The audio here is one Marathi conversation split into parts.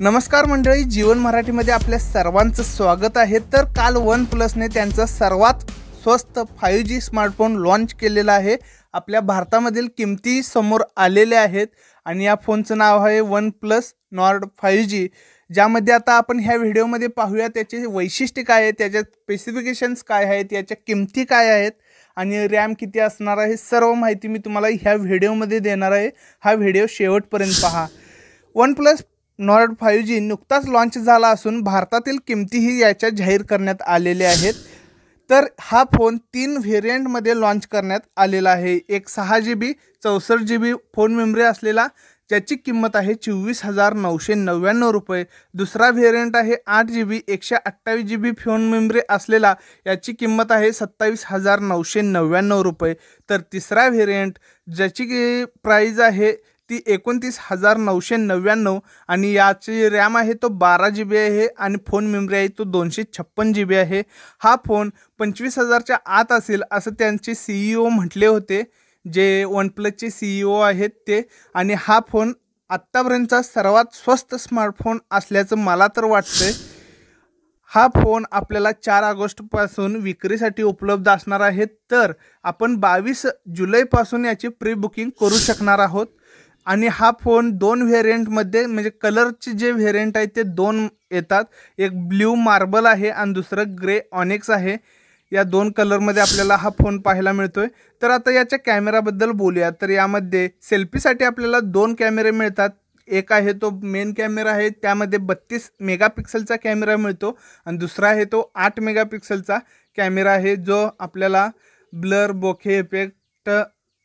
नमस्कार मंडळी जीवन मराठीमध्ये आपल्या सर्वांचं स्वागत आहे तर काल वन प्लसने त्यांचा सर्वात स्वस्त फायू जी स्मार्टफोन लॉन्च केलेला आहे आपल्या भारतामधील किमती समोर आलेल्या आहेत आणि या फोनचं नाव आहे one plus Nord five G ज्यामध्ये आता आपण ह्या व्हिडिओमध्ये पाहूया त्याचे वैशिष्ट्य काय आहेत त्याच्या स्पेसिफिकेशन्स काय आहेत याच्या किमती काय आहेत आणि रॅम किती असणार आहे सर्व माहिती मी तुम्हाला ह्या व्हिडिओमध्ये देणार आहे हा व्हिडिओ शेवटपर्यंत पहा one plus Nord five G नुकताच लॉन्च झाला असून भारतातील किमतीही याच्या जाहीर करण्यात आलेल्या आहेत तर हा फोन तीन व्हेरियंटमध्ये लॉन्च करण्यात आलेला आहे एक सहा जी बी चौसष्ट जी बी फोन मेमरी असलेला ज्याची किंमत आहे चोवीस हजार नऊशे नव्याण्णव रुपये दुसरा व्हेरियंट आहे आठ जी बी एकशे अठ्ठावीस जी बी फोन मेमरी असलेला याची किंमत आहे सत्तावीस हजार नऊशे नव्याण्णव रुपये तर तिसरा व्हेरियंट ज्याची की प्राईज आहे ती एकोणतीस हजार नऊशे नव्याण्णव आणि याची रॅम आहे तो बारा जी बी आहे आणि फोन मेमरी आहे तो दोनशे छप्पन जी बी आहे हा फोन पंचवीस हजारच्या आत असेल असं त्यांचे सीईओ ओ e म्हटले होते जे वन प्लसचे सीईओ ओ आहेत ते आणि हा फोन आत्तापर्यंतचा सर्वात स्वस्त स्मार्टफोन असल्याचं मला तर वाटतंय हा फोन आपल्याला चार ऑगस्टपासून विक्रीसाठी उपलब्ध असणार आहे तर आपण बावीस जुलैपासून याची प्री बुकिंग करू शकणार आहोत आणि हा फोन दोन व्हेरियंटमध्ये म्हणजे कलरचे जे व्हेरियंट आहेत ते दोन येतात एक ब्ल्यू मार्बल आहे आणि दुसरं ग्रे ऑनिक्स आहे या दोन कलरमध्ये आपल्याला हा फोन पाहायला मिळतोय तर आता याच्या कॅमेराबद्दल बोलूया तर यामध्ये सेल्फीसाठी आपल्याला दोन कॅमेरे मिळतात एक आहे तो मेन कॅमेरा आहे त्यामध्ये बत्तीस मेगापिक्सलचा कॅमेरा मिळतो आणि दुसरा आहे तो आठ मेगापिक्सलचा कॅमेरा आहे जो आपल्याला ब्लर बोखे इफेक्ट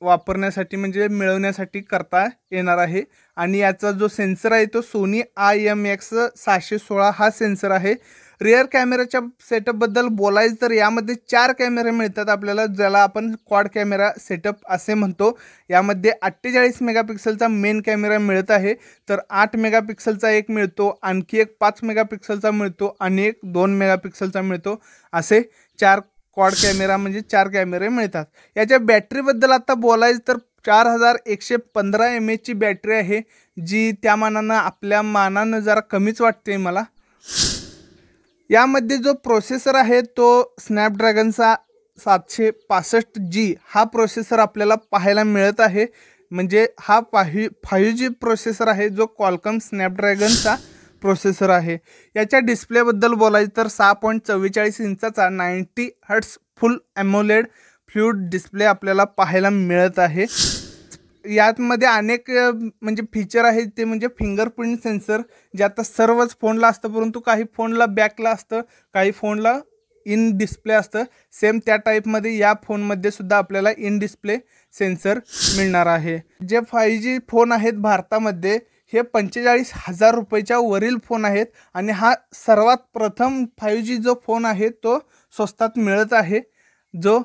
वापरण्यासाठी म्हणजे मिळवण्यासाठी करता येणार आहे आणि याचा जो सेन्सर आहे तो सोनी आय एम एक्स सहाशे सोळा हा सेन्सर आहे रिअर कॅमेऱ्याच्या सेटअपबद्दल बोलायचं तर यामध्ये चार कॅमेरे मिळतात आपल्याला ज्याला आपण क्वाड कॅमेरा सेटअप असे म्हणतो यामध्ये अठ्ठेचाळीस मेगापिक्सलचा मेन कॅमेरा मिळत आहे तर आठ मेगापिक्सलचा एक मिळतो आणखी एक पाच मेगापिक्सलचा मिळतो आणि एक दोन मेगापिक्सलचा मिळतो असे चार क्वाड कॅमेरा म्हणजे चार कॅमेरे मिळतात याच्या बॅटरीबद्दल आता बोलायचं तर चार हजार एकशे पंधरा एम एचची बॅटरी आहे जी त्या मानानं आपल्या मानानं जरा कमीच वाटते मला यामध्ये जो प्रोसेसर आहे तो स्नॅपड्रॅगनचा सातशे पासष्ट जी हा प्रोसेसर आपल्याला पाहायला मिळत आहे म्हणजे हा पाहि फायू जी प्रोसेसर आहे जो कॉलकम स्नॅपड्रॅगनचा प्रोसेसर आहे याच्या डिस्प्लेबद्दल बोलायचं तर सहा पॉईंट चव्वेचाळीस इंचाचा ninety hertz full AMOLED fluid display आपल्याला पाहायला मिळत आहे यातमध्ये अनेक म्हणजे फीचर आहेत ते म्हणजे फिंगरप्रिंट सेन्सर जे आता सर्वच फोनला असतं परंतु काही फोनला बॅकला असतं काही फोनला इन डिस्प्ले असतं सेम त्या टाईपमध्ये या फोनमध्ये सुद्धा आपल्याला इन डिस्प्ले सेन्सर मिळणार आहे जे फाय जी फोन आहेत भारतामध्ये हे पंचेचाळीस हजार रुपयेच्या वरील फोन आहेत आणि हा सर्वात प्रथम फायू जी जो फोन आहे तो स्वस्तात मिळत आहे जो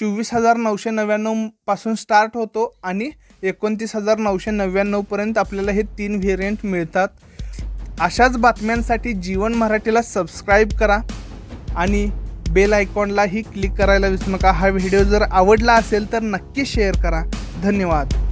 चोवीस हजार नऊशे नव्याण्णवपासून स्टार्ट होतो आणि एकोणतीस हजार नऊशे नव्याण्णवपर्यंत आपल्याला हे तीन व्हेरियंट मिळतात अशाच बातम्यांसाठी जीवन मराठीला सबस्क्राईब करा आणि बेल आयकॉनलाही क्लिक करायला विसरू नका हा व्हिडिओ जर आवडला असेल तर नक्की शेअर करा धन्यवाद